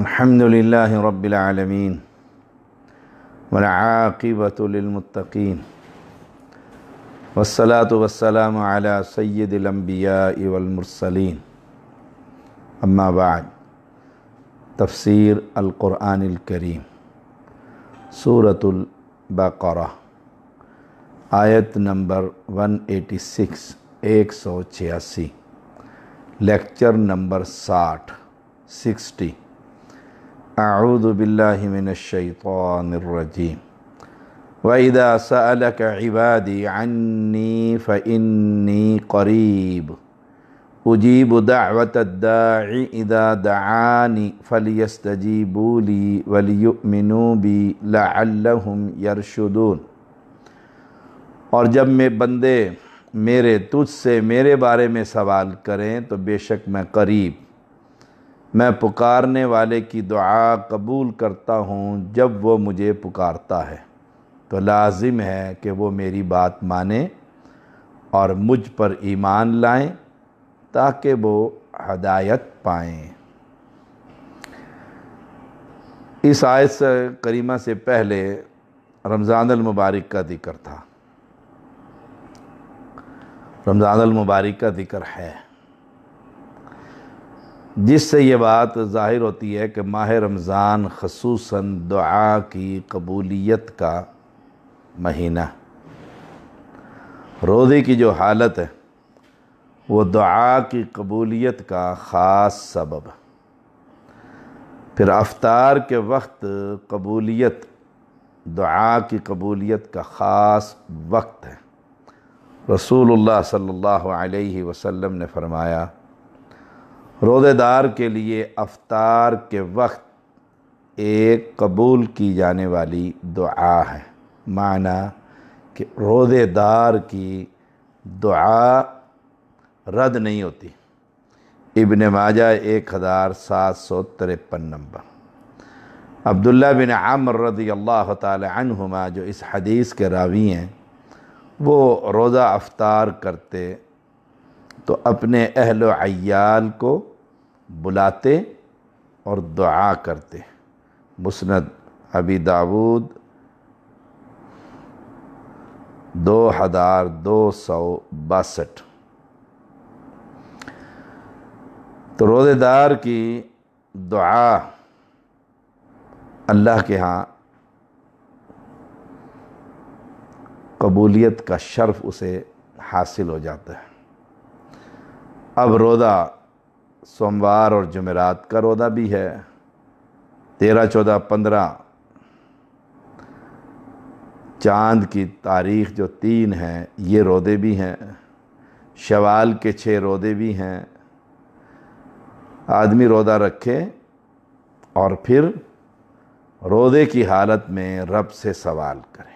الحمد لله رب العالمين والعاقبة للمتقين والصلاة والسلام على سيد الأنبياء والمرسلين أما بعد تفسير القرآن الكريم سورة البقرة آية نمبر 186 186 لكتر نمبر 60 60 أعوذ بالله من الشيطان الرجيم وإذا سألك عبادي عني فإني قريب أجيب دعوة الداعي إذا دعاني فليستجيبوا لي وليؤمنوا بي لعلهم يرشدون اور جب میں بندے میرے تجھ سے میرے بارے میں سوال کریں تو بے شک میں قریب मैं पुकारने वाले की दुआ कबूल करता हूँ जब वो मुझे पुकारता है तो लाजिम है कि वो मेरी बात माने और मुझ पर ईमान लाएं ताकि वो हदायत पाएँ इस आयत करीमा से पहले मुबारक का ज़िक्र था मुबारक का ज़िक्र है जिससे ये बात ज़ाहिर होती है कि माह रमज़ान खसूस दुआ की कबूलियत का महीना रोज़े की जो हालत है वो दुआ की कबूलियत का ख़ास सबब फिर अफ्तार के वक्त कबूलियत दुआ की कबूलियत का ख़ास वक्त है रसूलुल्लाह सल्लल्लाहु अलैहि वसल्लम ने फरमाया रोज़ेदार के लिए अफ्तार के वक्त एक कबूल की जाने वाली दुआ है माना कि रोज़ेदार की दुआ रद्द नहीं होती इबन माजा एक हज़ार सात सौ तिरपन नंबर अब्दुल्ला बिन आमर रदी अल्लाह तुमा जो इस हदीस के रावी हैं वो रोज़ा अफ्तार करते तो अपने अहल अयाल को बुलाते और दुआ करते मुसनद अबी दाऊद दो हज़ार दो सौ बासठ तो रोज़ेदार की दुआ अल्लाह के यहाँ कबूलियत का शर्फ उसे हासिल हो जाता है अब रोज़ा सोमवार और जमेरात का रोदा भी है तेरह चौदह पंद्रह चांद की तारीख जो तीन है ये रोदे भी हैं शवाल के छः रोदे भी हैं आदमी रोदा रखे और फिर रोदे की हालत में रब से सवाल करें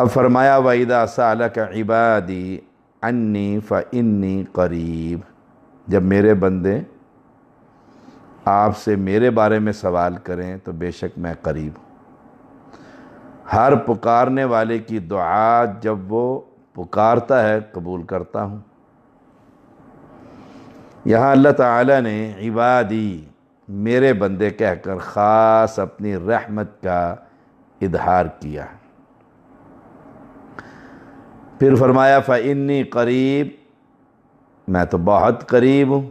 अब फरमाया वाहिदा साल का इबादी अन्नी इन्नी करीब जब मेरे बंदे आपसे मेरे बारे में सवाल करें तो बेशक मैं करीब हूँ हर पुकारने वाले की दुआ जब वो पुकारता है कबूल करता हूँ यहाँ अल्लाह ताला ने इबादी मेरे बंदे कहकर ख़ास अपनी रहमत का इजहार किया है फिर फरमाया फ़िन्नी करीब मैं तो बहुत करीब हूँ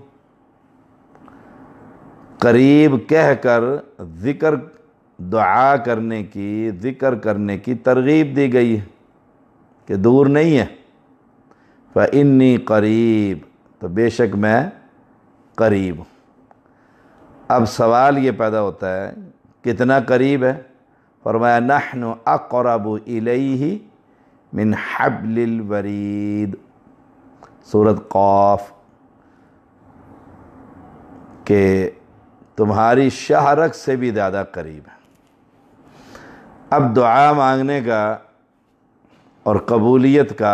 करीब कह कर ज़िक्र दुआ करने की ज़िक्र करने की तरगीब दी गई है कि दूर नहीं है फ़िन्नी करीब तो बेशक मैं करीब हूँ अब सवाल ये पैदा होता है कितना करीब है फरमाया नहन इले ही मिन हबलिल वरीद सूरत कौफ के तुम्हारी शहरक से भी ज़्यादा करीब है अब दुआ मांगने का और कबूलियत का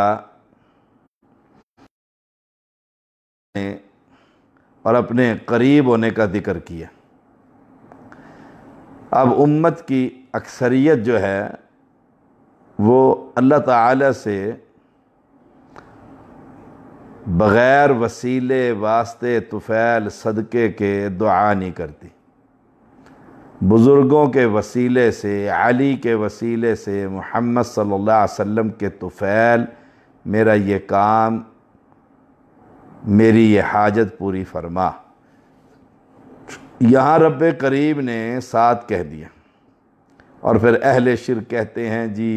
और अपने करीब होने का ज़िक्र किया अब उम्मत की अक्सरियत जो है वो अल्लाह ताला से बग़ैर वसीले वास्ते तुफ़ैल सदक़े के दुआ नहीं करती बुज़ुर्गों के वसीले से अली के वसीले से मोहम्मद सल्लल्लाहु अलैहि वसल्लम के तुफ़ैल मेरा ये काम मेरी ये हाजत पूरी फरमा यहाँ रब करीब ने साथ कह दिया और फिर अहल शिर कहते हैं जी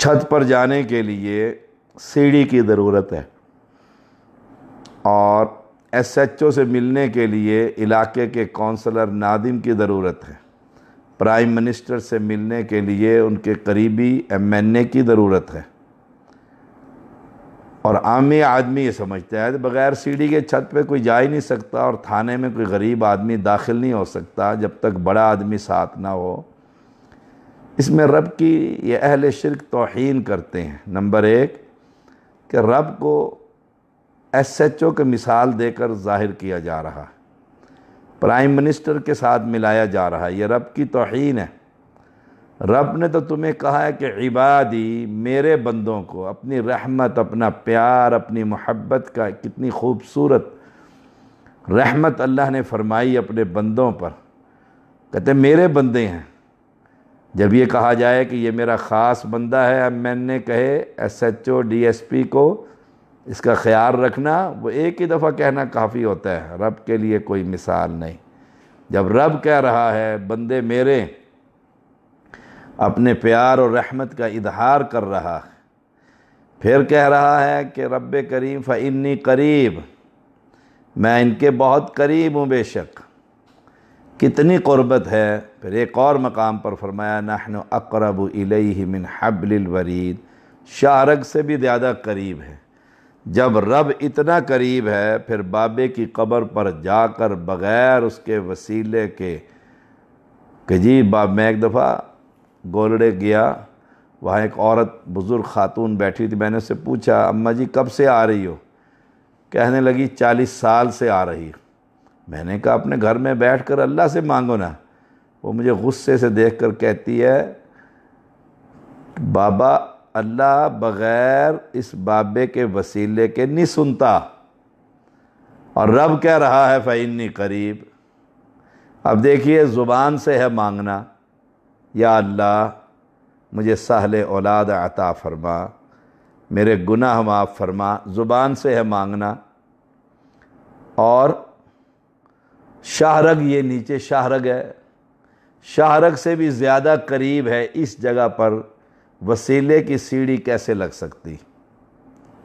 छत पर जाने के लिए सीढ़ी की ज़रूरत है और एस एच ओ से मिलने के लिए इलाके के कौंसलर नादिम की ज़रूरत है प्राइम मिनिस्टर से मिलने के लिए उनके करीबी एम एन ए की ज़रूरत है और आमी आदमी ये समझता है बग़ैर सीढ़ी के छत पे कोई जा ही नहीं सकता और थाने में कोई गरीब आदमी दाखिल नहीं हो सकता जब तक बड़ा आदमी साथ ना हो इसमें रब की ये अहल शिरक तोहन करते हैं नंबर एक कि रब को एस एच ओ की मिसाल देकर ज़ाहिर किया जा रहा है प्राइम मिनिस्टर के साथ मिलाया जा रहा है ये रब की तोहन है रब ने तो तुम्हें कहा है कि इबादी मेरे बंदों को अपनी रहमत अपना प्यार अपनी मोहब्बत का कितनी खूबसूरत रहमत अल्लाह ने फरमाई अपने बंदों पर कहते मेरे बंदे हैं जब ये कहा जाए कि ये मेरा ख़ास बंदा है एम एन ने कहे S H O D S P को इसका ख्याल रखना वो एक ही दफ़ा कहना काफ़ी होता है रब के लिए कोई मिसाल नहीं जब रब कह रहा है बंदे मेरे अपने प्यार और रहमत का इजहार कर रहा है फिर कह रहा है कि रब करीम फ़ इन्नी करीब मैं इनके बहुत करीब हूँ बेशक कितनी क़ुरबत है फिर एक और मकाम पर फरमाया नहन अकरब मिन हबलवरीद शारग से भी ज़्यादा करीब है जब रब इतना करीब है फिर बाबे की कब्र पर जाकर बग़ैर उसके वसीले के कि जी बाब मैं एक दफ़ा गोलड़े गया वहाँ एक औरत बुज़ुर्ग खातून बैठी थी मैंने उससे पूछा अम्मा जी कब से आ रही हो कहने लगी चालीस साल से आ रही हो मैंने कहा अपने घर में बैठ कर अल्लाह से मांगो ना वो मुझे गुस्से से देख कर कहती है बाबा अल्लाह बग़ैर इस बाबे के वसीले के नहीं सुनता और रब कह रहा है फ़ैनी करीब अब देखिए ज़ुबान से है मांगना या अल्लाह मुझे सहल औलाद अता फरमा मेरे गुनाह माफ़ फरमा ज़ुबान से है मांगना और शाहरग ये नीचे शाहरग है शाहरग से भी ज़्यादा करीब है इस जगह पर वसीले की सीढ़ी कैसे लग सकती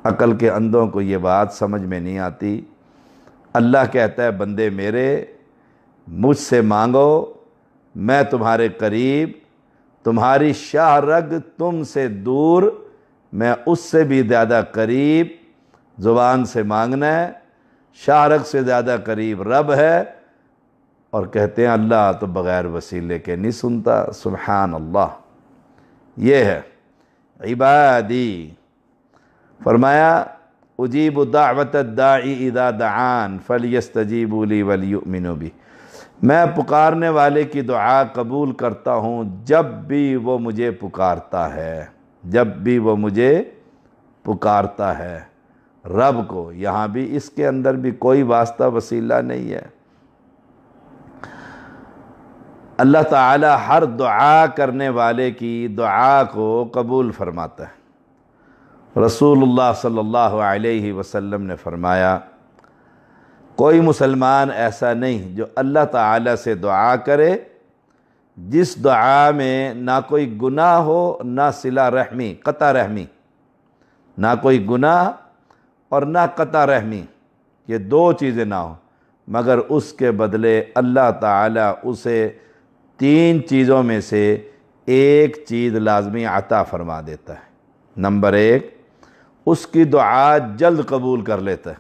अकल के अंधों को ये बात समझ में नहीं आती अल्लाह कहता है बंदे मेरे मुझसे मांगो मैं तुम्हारे करीब तुम्हारी शाहरग तुमसे दूर मैं उससे भी ज़्यादा करीब ज़ुबान से मांगना है शाहरग से ज़्यादा करीब रब है और कहते हैं अल्लाह तो बग़ैर वसीले के नहीं सुनता सुबहान अल्लाह ये है इबादी फरमाया उजीब दावत दादा दान फलियस्तजीबूली वलियुमिनो भी मैं पुकारने वाले की दुआ कबूल करता हूँ जब भी वो मुझे पुकारता है जब भी वो मुझे पुकारता है रब को यहाँ भी इसके अंदर भी कोई वास्ता वसीला नहीं है अल्लाह ताला हर दुआ करने वाले की दुआ को कबूल फरमाता है रसूलुल्लाह सल्लल्लाहु अलैहि वसल्लम ने फरमाया कोई मुसलमान ऐसा नहीं जो अल्लाह ताला से दुआ करे जिस दुआ में ना कोई गुनाह हो ना सिला रहमी कता रहमी ना कोई गुनाह और ना कता रहमी ये दो चीज़ें ना हो मगर उसके बदले अल्लाह ताला उसे तीन चीज़ों में से एक चीज़ लाजमी आता फरमा देता है नंबर एक उसकी दुआ जल्द कबूल कर लेता है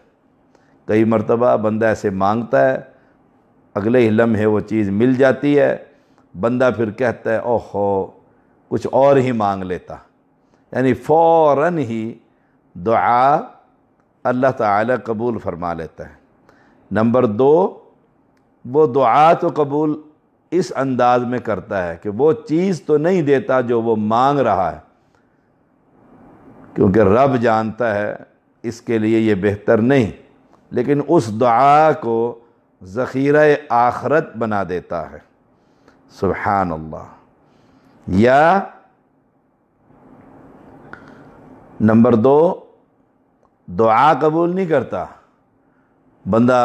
कई मरतबा बंदा ऐसे मांगता है अगले ही लम्हे वो चीज़ मिल जाती है बंदा फिर कहता है ओहो कुछ और ही मांग लेता यानी फ़ौर ही दुआ अल्लाह ताला कबूल फरमा लेता है नंबर दो वो दुआ तो कबूल इस अंदाज में करता है कि वो चीज़ तो नहीं देता जो वो मांग रहा है क्योंकि रब जानता है इसके लिए ये बेहतर नहीं लेकिन उस दुआ को ज़ख़ीरा आखरत बना देता है सुबहान अल्लाह या नंबर दो दुआ कबूल नहीं करता बंदा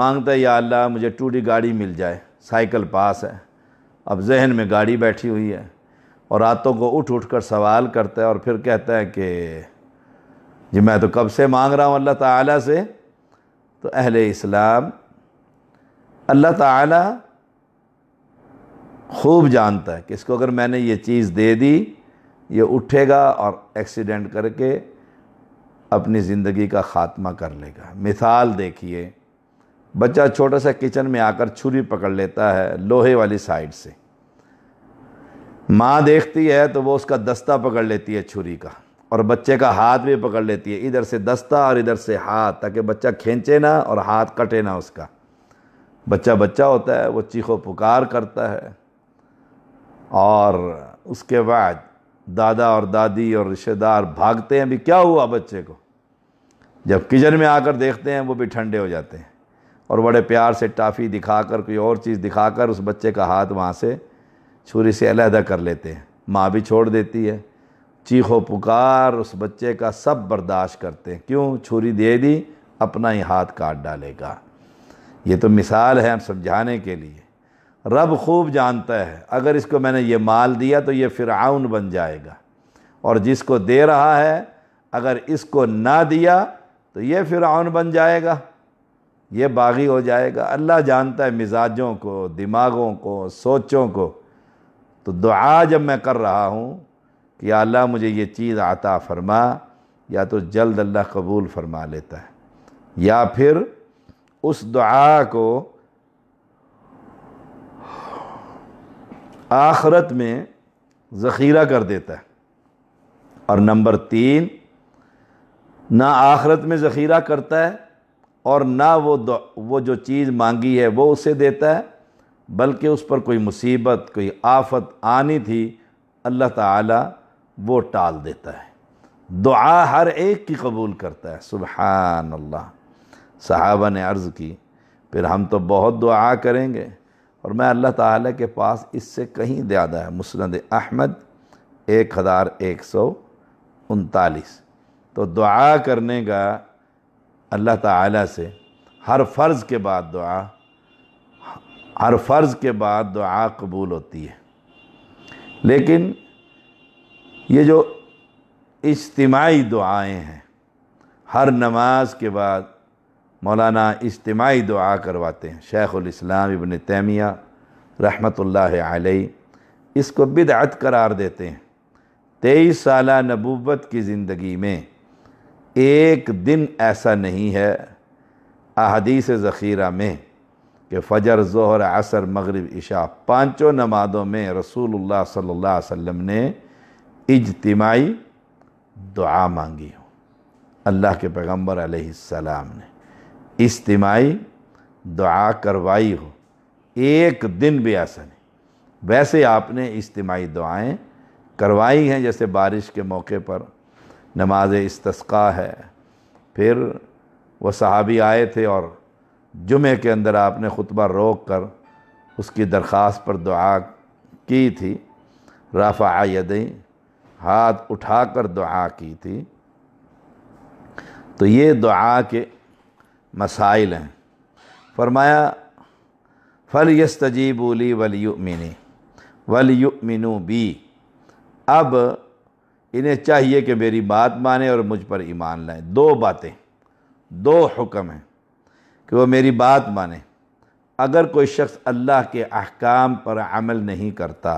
मांगता है या अल्लाह मुझे टूटी गाड़ी मिल जाए साइकिल पास है अब जहन में गाड़ी बैठी हुई है और रातों को उठ उठ कर सवाल करता है और फिर कहता है कि जी मैं तो कब से मांग रहा हूँ अल्लाह ताला से तो अहले इस्लाम अल्लाह ताला खूब जानता है कि इसको अगर मैंने ये चीज़ दे दी ये उठेगा और एक्सीडेंट करके अपनी ज़िंदगी का ख़ात्मा कर लेगा मिसाल देखिए बच्चा छोटा सा किचन में आकर छुरी पकड़ लेता है लोहे वाली साइड से माँ देखती है तो वो उसका दस्ता पकड़ लेती है छुरी का और बच्चे का हाथ भी पकड़ लेती है इधर से दस्ता और इधर से हाथ ताकि बच्चा खींचे ना और हाथ कटे ना उसका बच्चा बच्चा होता है वो चीखो पुकार करता है और उसके बाद दादा और दादी और रिश्तेदार भागते हैं भी क्या हुआ बच्चे को जब किचन में आकर देखते हैं वो भी ठंडे हो जाते हैं और बड़े प्यार से टाफ़ी दिखाकर कोई और चीज़ दिखाकर उस बच्चे का हाथ वहाँ से छुरी से अलहदा कर लेते हैं माँ भी छोड़ देती है चीखो पुकार उस बच्चे का सब बर्दाश्त करते हैं क्यों छुरी दे दी अपना ही हाथ काट डालेगा ये तो मिसाल है हम समझाने के लिए रब खूब जानता है अगर इसको मैंने ये माल दिया तो ये फ़िरआउन बन जाएगा और जिसको दे रहा है अगर इसको ना दिया तो ये फ़िरआउन बन जाएगा ये बागी हो जाएगा अल्लाह जानता है मिजाजों को दिमागों को सोचों को तो दुआ जब मैं कर रहा हूँ कि अल्लाह मुझे ये चीज़ आता फरमा या तो जल्द अल्लाह कबूल फरमा लेता है या फिर उस दुआ को आखरत में ज़ख़ीरा कर देता है और नंबर तीन ना आखरत में ज़ख़ीरा करता है और ना वो वो जो चीज़ मांगी है वो उसे देता है बल्कि उस पर कोई मुसीबत कोई आफत आनी थी अल्लाह ताला वो टाल देता है दुआ हर एक की कबूल करता है सुबहान अल्लाह सहाबा ने अर्ज़ की फिर हम तो बहुत दुआ करेंगे और मैं अल्लाह ताला के पास इससे कहीं ज़्यादा है मुसरद अहमद एक हज़ार एक सौ उनतालीस तो दुआ करने का अल्लाह ताला से हर फ़र्ज़ के बाद दुआ हर फ़र्ज़ के बाद दुआ कबूल होती है लेकिन ये जो इज्तमाही दुआएं हैं हर नमाज के बाद मौलाना इज्तमाही दुआ करवाते हैं शेख़ुलस्लाम इबन तैमिया रहमतुल्लाह अलैह इसको बिदअत करार देते हैं तेईस साल नबूवत की ज़िंदगी में एक दिन ऐसा नहीं है अहदीस ज़ख़ीरा में कि फ़जर ज़ोहर असर मगरब इशा पाँचों नमाज़ों में रसूल सल्ला अलैहि ने इजतमाही दुआ मांगी हो अल्लाह के पैगम्बर आसमाम ने इज्तमाही दुआ करवाई हो एक दिन भी ऐसा नहीं वैसे आपने इज्तमाही दुआएँ करवाई हैं जैसे बारिश के मौके पर नमाज इस्तस्का है फिर वह सहाबी आए थे और जुमे के अंदर आपने खुतबा रोक कर उसकी दरख्वास्त पर दुआ की थी राफ़ा यदई हाथ उठा कर दुआ की थी तो ये दुआ के मसाइल हैं फरमाया फल यस्तजीबूली वलयुमिनी मिनु बी अब इन्हें चाहिए कि मेरी बात माने और मुझ पर ईमान लाएं दो बातें दो हुक्म हैं कि वह मेरी बात माने अगर कोई शख्स अल्लाह के अहकाम पर अमल नहीं करता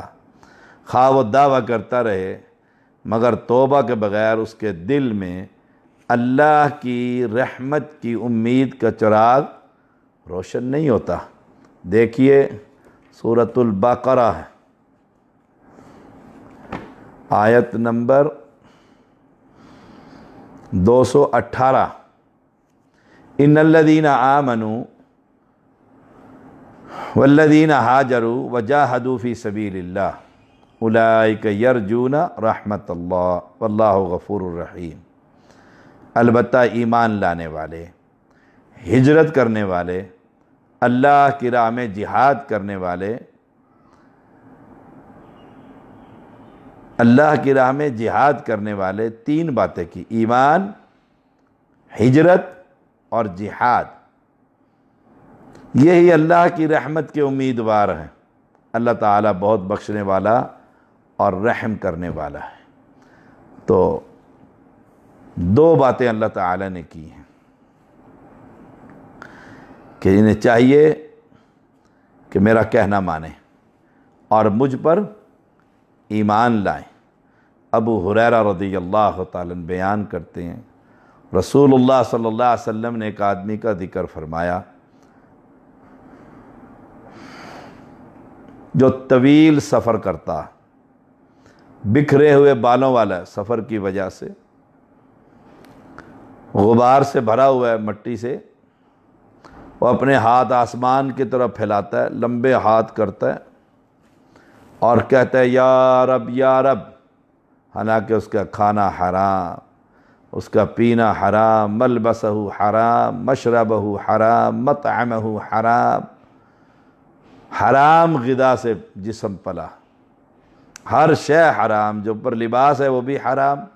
खा वो दावा करता रहे मगर तोबा के बगैर उसके दिल में अल्लाह की रहमत की उम्मीद का चराग रोशन नहीं होता देखिए सूरतुल्बकरा है आयत नंबर 218 इन्नल्लदीन आमनु वल्लदीन हाजरु हदूफ़ी सबील उलाइक यरजून रहमत गफूर रहीम अलबत् ईमान लाने वाले हिजरत करने वाले अल्लाह की राह में जिहाद करने वाले अल्लाह की राह में जिहाद करने वाले तीन बातें की ईमान हिजरत और जिहाद यही अल्लाह की रहमत के उम्मीदवार हैं अल्लाह ताला बहुत बख्शने वाला और रहम करने वाला है तो दो बातें अल्लाह ताला ने की हैं कि इन्हें चाहिए कि मेरा कहना माने और मुझ पर ईमान लाएं अबू हुरैरा रदी अल्लाह बयान करते हैं रसूलुल्लाह सल्लल्लाहु अलैहि वसल्लम ने एक आदमी का ज़िक्र फरमाया जो तवील सफ़र करता बिखरे हुए बालों वाला सफ़र की वजह से गुबार से भरा हुआ है मट्टी से वो अपने हाथ आसमान की तरफ फैलाता है लंबे हाथ करता है और कहते हैं या रब या रब हालांकि उसका खाना हराम उसका पीना हराम मलबसहु हराम मशरबहु हराम मतमहु हराम हराम गदा से जिसम पला हर शे हराम जो ऊपर लिबास है वो भी हराम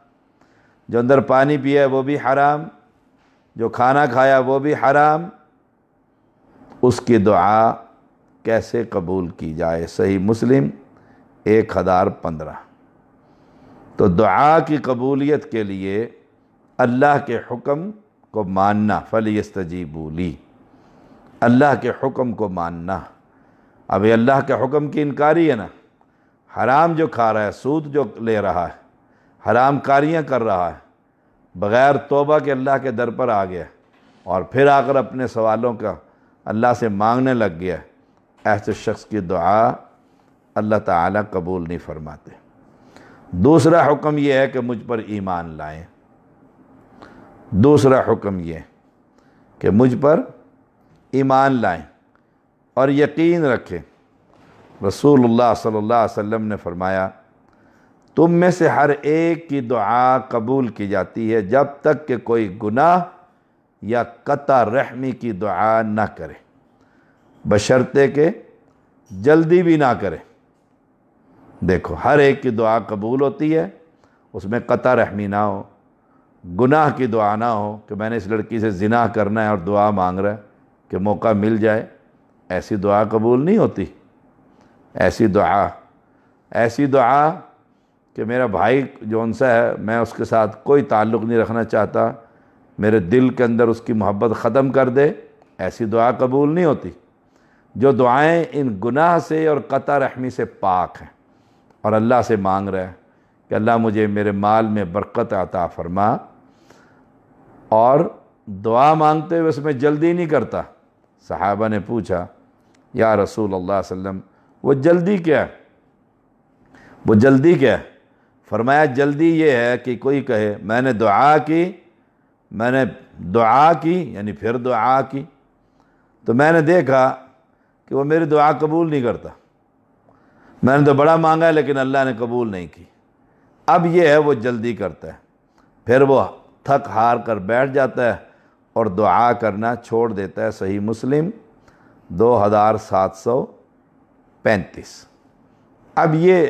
जो अंदर पानी पिया है वो भी हराम जो खाना खाया वो भी हराम उसकी दुआ कैसे कबूल की जाए सही मुस्लिम एक हज़ार पंद्रह तो दुआ की कबूलियत के लिए अल्लाह के हुक्म को मानना बोली अल्लाह के हुक्म को मानना अभी अल्लाह के हुक्म की इनकारी है ना हराम जो खा रहा है सूद जो ले रहा है हराम कारियाँ कर रहा है बग़ैर तोबा के अल्लाह के दर पर आ गया और फिर आकर अपने सवालों का अल्लाह से मांगने लग गया ऐसे शख्स की दुआ अल्लाह ताला कबूल नहीं फरमाते दूसरा हुक्म यह है कि मुझ पर ईमान लाएं दूसरा हुक्म यह कि मुझ पर ईमान लाएं और यकीन रखें रसूलुल्लाह सल्लल्लाहु अलैहि वसल्लम ने फरमाया तुम में से हर एक की दुआ कबूल की जाती है जब तक कि कोई गुनाह या कता रहमी की दुआ ना करे बशर्ते के जल्दी भी ना करें देखो हर एक की दुआ कबूल होती है उसमें कतर रहमी ना हो गुनाह की दुआ ना हो कि मैंने इस लड़की से जिनाह करना है और दुआ मांग रहा है कि मौका मिल जाए ऐसी दुआ कबूल नहीं होती ऐसी दुआ ऐसी दुआ कि मेरा भाई जौन सा है मैं उसके साथ कोई ताल्लुक़ नहीं रखना चाहता मेरे दिल के अंदर उसकी मोहब्बत ख़त्म कर दे ऐसी दुआ कबूल नहीं होती जो दुआएं इन गुनाह से और कतर रहमी से पाक हैं और अल्लाह से मांग रहा है कि अल्लाह मुझे मेरे माल में बरकत आता फरमा और दुआ मांगते हुए उसमें जल्दी नहीं करता सहाबा ने पूछा या रसूल अल्लाह वसम वो जल्दी क्या है वो जल्दी क्या है फरमाया जल्दी ये है कि कोई कहे मैंने दुआ की मैंने दुआ की यानी फिर दुआ की तो मैंने देखा कि वो मेरी दुआ कबूल नहीं करता मैंने तो बड़ा मांगा है लेकिन अल्लाह ने कबूल नहीं की अब यह है वो जल्दी करता है फिर वो थक हार कर बैठ जाता है और दुआ करना छोड़ देता है सही मुस्लिम दो हज़ार सात सौ पैंतीस अब ये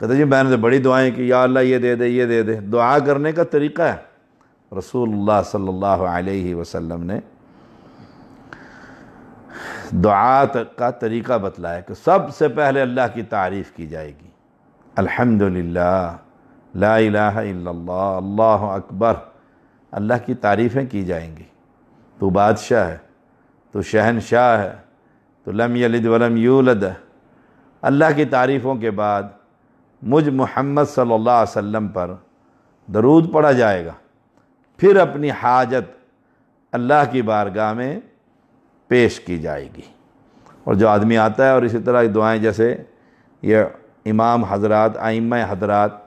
कहते जी मैंने तो बड़ी दुआएं की या अल्लाह ये दे दे ये दे दे दुआ करने का तरीका है रसूलुल्लाह सल्लल्लाहु अलैहि वसल्लम ने दुआत का तरीका बतलाया कि सबसे पहले अल्लाह की तारीफ़ की जाएगी अल्हम्दुलिल्लाह ला इलाहा इल्लल्लाह अल्लाह अकबर अल्लाह की तारीफ़ें की जाएंगी तो बादशाह है तो शहनशाह है तो लम यलिद वलम यूलद अल्लाह की तारीफ़ों के बाद मुझ मोहम्मद सल्लल्लाहु अलैहि वसल्लम पर दरूद पढ़ा जाएगा फिर अपनी हाजत अल्लाह की बारगाह में पेश की जाएगी और जो आदमी आता है और इसी तरह दुआएं जैसे ये इमाम हजरत आइम हजरत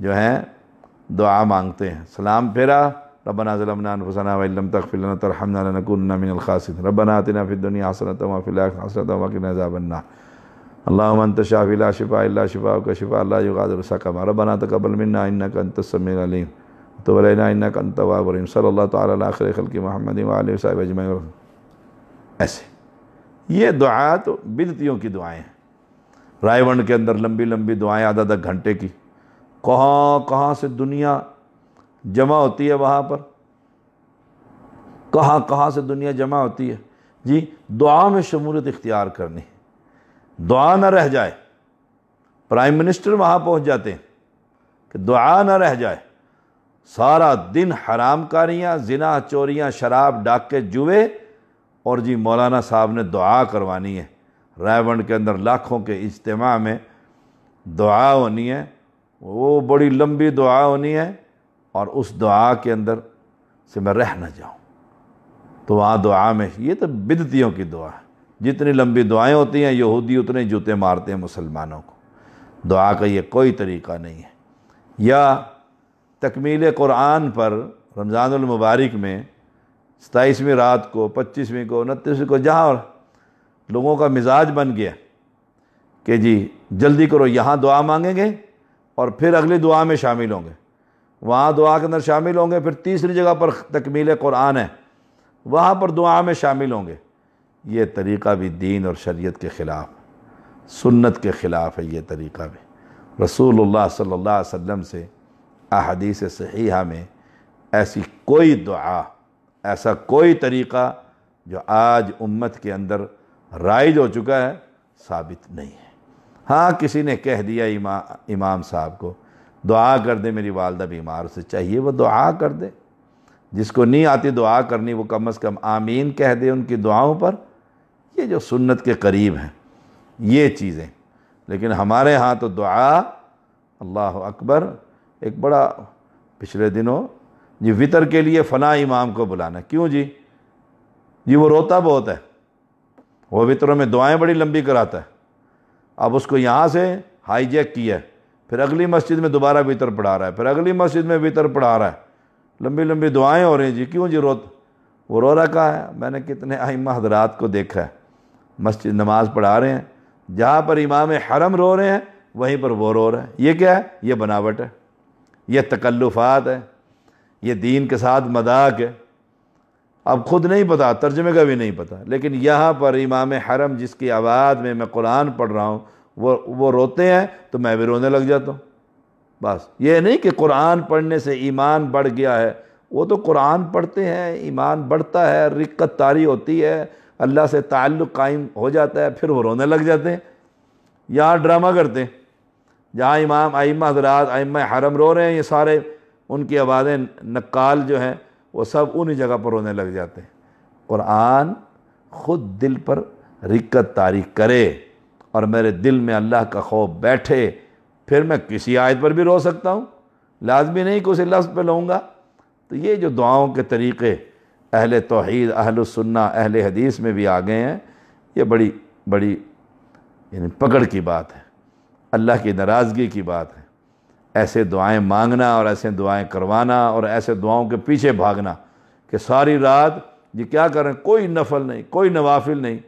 जो हैं दुआ मांगते हैं सलाम फेरा रबना ज़लमनाफसना वम तकफ़िलना तरहमना रबना तना फ़िदुनिया हसनत हसरत हसनत वाकिन शाफ़िला शिफ़ा अल्ला शिफ़ा का शिफ़ा अल्ला रबना कबल मन्ना इन्ना कन समीर तो वलना इन्ना कंत वाबरीम सल्ला तखिर खल की महमदी वाल साहब अजमैर ऐसे ये दुआ तो बिनतियों की दुआएं हैं रायवंड के अंदर लंबी लंबी दुआएं आधा आधा घंटे की कहाँ कहाँ से दुनिया जमा होती है वहाँ पर कहाँ कहाँ से दुनिया जमा होती है जी दुआ में शमूलियत इख्तियार करनी दुआ ना रह जाए प्राइम मिनिस्टर वहाँ पहुँच जाते हैं कि दुआ ना रह जाए सारा दिन हराम कारियाँ जिना चोरियाँ शराब डाके जुए और जी मौलाना साहब ने दुआ करवानी है रायवंड के अंदर लाखों के इज्तम में दुआ होनी है वो बड़ी लंबी दुआ होनी है और उस दुआ के अंदर से मैं रह ना जाऊँ तो वहाँ दुआ में ये तो बिदतियों की दुआ है जितनी लंबी दुआएं होती हैं यहूदी उतने जूते मारते हैं मुसलमानों को दुआ का ये कोई तरीका नहीं है या तकमील कुरान पर रमज़ानमबारक में सताईसवीं रात को पच्चीसवीं को उनतीसवीं को जहाँ लोगों का मिजाज बन गया कि जी जल्दी करो यहाँ दुआ मांगेंगे और फिर अगली दुआ में शामिल होंगे वहाँ दुआ के अंदर शामिल होंगे फिर तीसरी जगह पर तकमील कुरान है वहाँ पर दुआ में शामिल होंगे ये तरीक़ा भी दीन और शरीयत के ख़िलाफ़ सुन्नत के ख़िलाफ़ है ये तरीक़ा भी रसूलुल्लाह सल्लल्लाहु अलैहि वसल्लम से अहदीस सहीहा में ऐसी कोई दुआ ऐसा कोई तरीक़ा जो आज उम्मत के अंदर राइज हो चुका है साबित नहीं है हाँ किसी ने कह दिया इमा, इमाम साहब को दुआ कर दे मेरी वालदा बीमार उसे चाहिए वो दुआ कर दे जिसको नहीं आती दुआ करनी वो कम अज़ कम आमीन कह दे उनकी दुआओं पर ये जो सुन्नत के करीब हैं ये चीज़ें लेकिन हमारे यहाँ तो दुआ अल्लाह अकबर एक बड़ा पिछले दिनों जी वितर के लिए फ़ना इमाम को बुलाना क्यों जी जी वो रोता बहुत है वो वितरों में दुआएं बड़ी लंबी कराता है अब उसको यहाँ से हाईजैक किया है फिर अगली मस्जिद में दोबारा वितर पढ़ा रहा है फिर अगली मस्जिद में वितर पढ़ा रहा है लंबी लंबी दुआएं हो रही हैं जी क्यों जी रोत वो रो रखा है मैंने कितने आइमा हजरात को देखा है मस्जिद नमाज पढ़ा रहे हैं जहाँ पर इमाम हरम रो रहे हैं वहीं पर वो रो रहे हैं ये क्या है ये बनावट है ये तकल्लुफात है ये दीन के साथ मदाक है अब ख़ुद नहीं पता तर्जमे का भी नहीं पता लेकिन यहाँ पर इमाम हरम जिसकी आवाज़ में मैं कुरान पढ़ रहा हूँ वो वो रोते हैं तो मैं भी रोने लग जाता हूँ बस ये नहीं कि कुरान पढ़ने से ईमान बढ़ गया है वो तो कुरान पढ़ते हैं ईमान बढ़ता है रिक्कत तारी होती है अल्लाह से ताल्लुक़ कायम हो जाता है फिर वो रोने लग जाते हैं यहाँ ड्रामा करते हैं जहाँ इमाम आइम हजरात आइम हरम रो रहे हैं ये सारे उनकी आवाज़ें नक्काल जो हैं वो सब उन्हीं जगह पर रोने लग जाते हैं क़ुरान ख़ुद दिल पर रिक्कत तारीख करे और मेरे दिल में अल्लाह का खौफ बैठे फिर मैं किसी आयत पर भी रो सकता हूँ लाजमी नहीं कि उसी लफ्ज़ पर लूँगा तो ये जो दुआओं के तरीक़े अहल तोहद अहल सुन्ना अहल हदीस में भी आ गए हैं ये बड़ी बड़ी यानी पकड़ की बात है अल्लाह की नाराज़गी की बात है ऐसे दुआएं मांगना और ऐसे दुआएं करवाना और ऐसे दुआओं के पीछे भागना कि सारी रात ये क्या करें कोई नफल नहीं कोई नवाफिल नहीं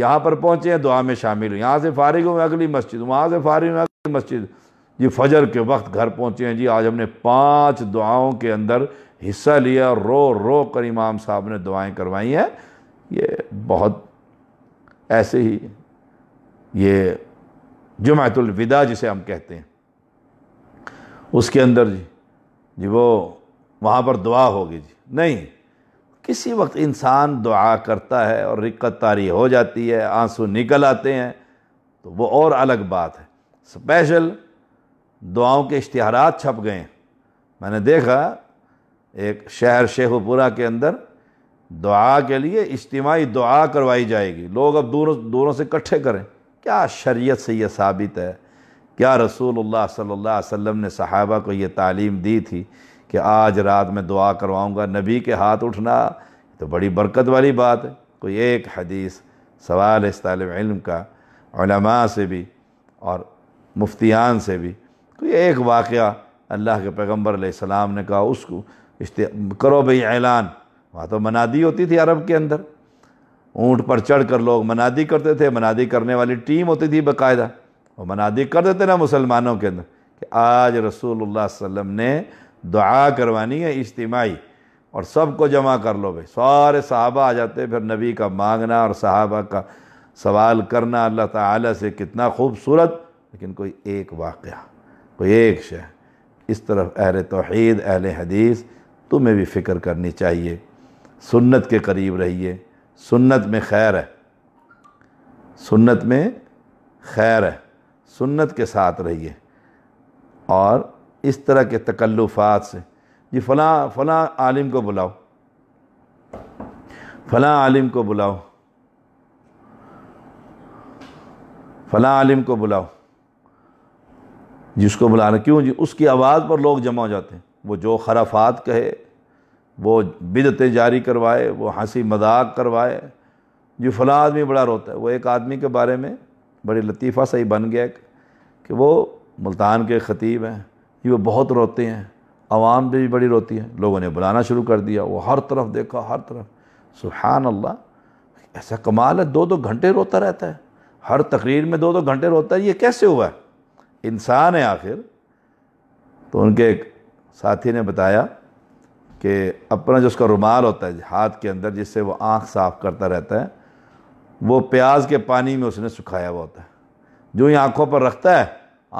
यहाँ पर पहुँचे हैं दुआ में शामिल हुए यहाँ से फारिग हुए अगली मस्जिद वहाँ से फारिग हुए अगली मस्जिद जी फजर के वक्त घर पहुँचे हैं जी आज हमने पाँच दुआओं के अंदर हिस्सा लिया रो रो कर इमाम साहब ने दुआएं करवाई हैं ये बहुत ऐसे ही ये विदा जिसे हम कहते हैं उसके अंदर जी जी वो वहाँ पर दुआ होगी जी नहीं किसी वक्त इंसान दुआ करता है और रिक्कत तारी हो जाती है आंसू निकल आते हैं तो वो और अलग बात है स्पेशल दुआओं के इश्तहार छप गए मैंने देखा एक शहर शेखपुरा के अंदर दुआ के लिए इज्तमाही दुआ करवाई जाएगी लोग अब दूरों दूरों से इकट्ठे करें क्या शरीयत से यह साबित है क्या रसूलुल्लाह सल्लल्लाहु अलैहि वसल्लम ने सहाबा को ये तालीम दी थी कि आज रात मैं दुआ करवाऊँगा नबी के हाथ उठना तो बड़ी बरकत वाली बात है कोई एक हदीस सवाल इस तालब इल्म का से भी और मुफ्तियान से भी कोई एक वाक़ अल्लाह के पैगम्बर सलाम ने कहा उसको करो भाई ऐलान वहाँ तो मनादी होती थी अरब के अंदर ऊँट पर चढ़ कर लोग मनादी करते थे मनादी करने वाली टीम होती थी बाकायदा वो मनादी कर देते ना मुसलमानों के अंदर कि आज रसूलुल्लाह सल्लम ने दुआ करवानी है इज्तिमाही और सबको जमा कर लो भाई सारे साहबा आ जाते फिर नबी का मांगना और साहबा का सवाल करना अल्लाह ताला से कितना खूबसूरत लेकिन कोई एक वाक़ कोई एक शह इस तरफ अहल तोहद अहल हदीस तुम्हें भी फ़िक्र करनी चाहिए सुन्नत के करीब रहिए सुन्नत में खैर है सुन्नत में खैर है सुन्नत के साथ रहिए और इस तरह के तकल्लुफात से जी फ़लाँ फ़लाँ आलिम को बुलाओ फला आलिम को बुलाओ फ़लाँ आलिम को बुलाओ जिसको बुलाना क्यों जी उसकी आवाज़ पर लोग जमा हो जाते हैं वो जो खराफात कहे वो बिदतें जारी करवाए वो हंसी मजाक करवाए जो फला आदमी बड़ा रोता है वो एक आदमी के बारे में बड़े लतीफ़ा सा ही बन गया कि वो मुल्तान के ख़तीब हैं ये वो बहुत रोते हैं आवाम भी बड़ी रोती है लोगों ने बुलाना शुरू कर दिया वो हर तरफ देखा हर तरफ सुबहान अल्लाह ऐसा कमाल है दो दो घंटे रोता रहता है हर तकरीर में दो दो घंटे रोता है ये कैसे हुआ है इंसान है आखिर तो उनके एक साथी ने बताया कि अपना जो उसका रुमाल होता है हाथ के अंदर जिससे वो आँख साफ़ करता रहता है वो प्याज के पानी में उसने सुखाया हुआ होता है जो ही आँखों पर रखता है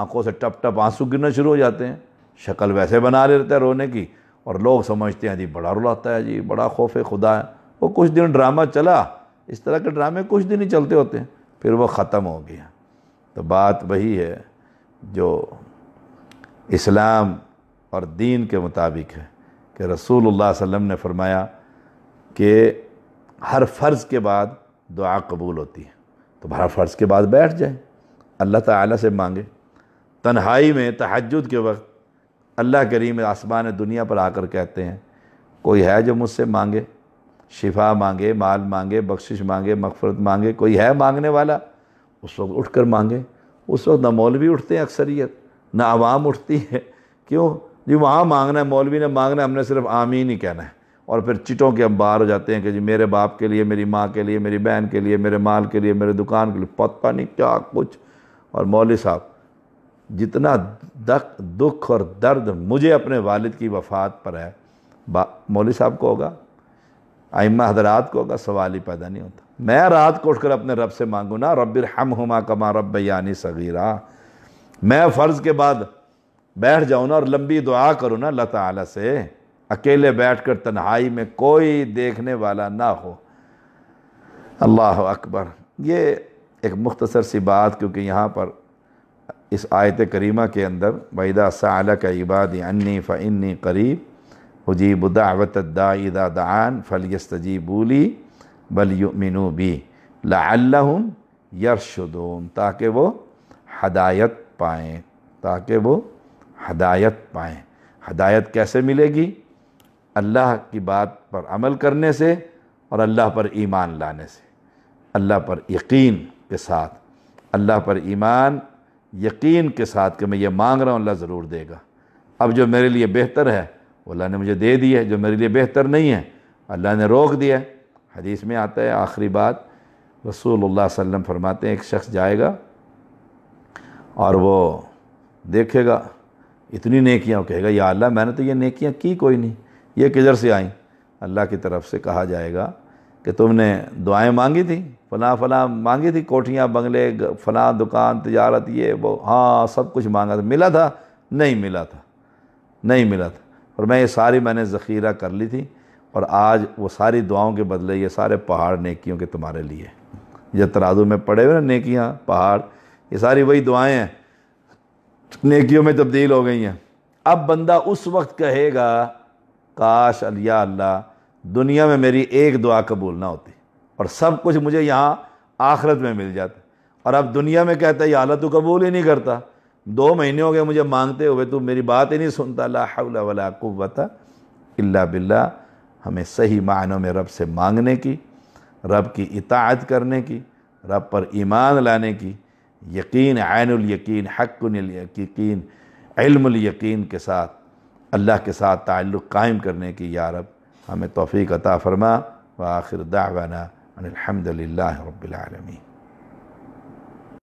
आँखों से टप टप आंसू गिरना शुरू हो जाते हैं शक्ल वैसे बना रहता है रोने की और लोग समझते हैं जी बड़ा रुलाता है जी बड़ा खौफ है खुदा है वो कुछ दिन ड्रामा चला इस तरह के ड्रामे कुछ दिन ही चलते होते हैं फिर वो ख़त्म हो गया तो बात वही है जो इस्लाम और दीन के मुताबिक है कि रसूल वसम ने फरमाया कि हर फ़र्ज़ के बाद दुआ कबूल होती है तो भरा फ़र्ज़ के बाद बैठ जाए अल्लाह ताला से मांगे तन्हाई में तहजद के वक्त अल्लाह करीम आसमान दुनिया पर आकर कहते हैं कोई है जो मुझसे मांगे शिफा मांगे माल मांगे बख्शिश मांगे मफफरत मांगे कोई है मांगने वाला उस वक्त उठ कर मांगे उस वक्त ना मौलवी उठते हैं अक्सरियत ना आवाम उठती है क्यों जी वहाँ मांगना है मौलवी ने मांगना है हमने सिर्फ आमीन ही कहना है और फिर चिटों के हम बाहर हो जाते हैं कि जी मेरे बाप के लिए मेरी माँ के लिए मेरी बहन के लिए मेरे माल के लिए मेरे दुकान के लिए पता नहीं क्या कुछ और मौलवी साहब जितना दख दुख और दर्द मुझे अपने वालिद की वफ़ात पर है मौलवी साहब को होगा आइम्मा हजरात को होगा सवाल ही पैदा नहीं होता मैं रात को उठकर अपने रब से मांगू ना रबिर हम हम कमा रब यानी सगीरा मैं फ़र्ज़ के बाद बैठ जाऊँ ना और लंबी दुआ करूँ ना अल्लाह ताली से अकेले बैठकर तन्हाई में कोई देखने वाला ना हो अल्लाह अकबर ये एक मुख्तसर सी बात क्योंकि यहाँ पर इस आयत करीमा के अंदर वैदा साल का इबाद अन्नी फ़न्नी करीब हजीब दावत दादा दान बोली बलयुमिनू बी लाम यरशुदून ताकि वो हदायत पाएँ ताकि वो हदायत पाएँ हदायत कैसे मिलेगी अल्लाह की बात पर अमल करने से और अल्लाह पर ईमान लाने से अल्लाह पर यकीन के साथ अल्लाह पर ईमान यकीन के साथ कि मैं ये मांग रहा हूँ अल्लाह ज़रूर देगा अब जो मेरे लिए बेहतर है वो अल्लाह ने मुझे दे दिया है जो मेरे लिए बेहतर नहीं है अल्लाह ने रोक दिया है हदीस में आता है आखिरी बात रसूल वसम फरमाते हैं एक शख्स जाएगा और वो देखेगा इतनी नेकियाँ कहेगा या अल्लाह मैंने तो ये नेकियाँ की कोई नहीं ये किधर से आई अल्लाह की तरफ से कहा जाएगा कि तुमने दुआएं मांगी थी फला फला मांगी थी कोठियाँ बंगले फला दुकान तजारत ये वो हाँ सब कुछ मांगा था मिला था नहीं मिला था नहीं मिला था और मैं ये सारी मैंने ज़ख़ीरा कर ली थी और आज वो सारी दुआओं के बदले ये सारे पहाड़ नेकियों के तुम्हारे लिए जब तराजू में पड़े हुए ना नेकियाँ पहाड़ ये सारी वही दुआएँ हैं नेकियों में तब्दील हो गई हैं अब बंदा उस वक्त कहेगा काश अलिया अल्लाह दुनिया में मेरी एक दुआ कबूल ना होती और सब कुछ मुझे यहाँ आखरत में मिल जाता और अब दुनिया में कहता है अल्लाह तू कबूल ही नहीं करता दो महीने हो गए मुझे मांगते हुए तू मेरी बात ही नहीं सुनता ला हौला वला कुव्वता इल्ला बिल्ला हमें सही मायनों में रब से मांगने की रब की इताअत करने की रब पर ईमान लाने की यकीन आयनयकीन हक़ुल यकीन इल्म यकीन के साथ अल्लाह के साथ ताल्लुक़ कायम करने की यारब हमें तोफ़ी अता फ़रमा व आखिर दावाना अनिलहमदिल्ला रबालमीन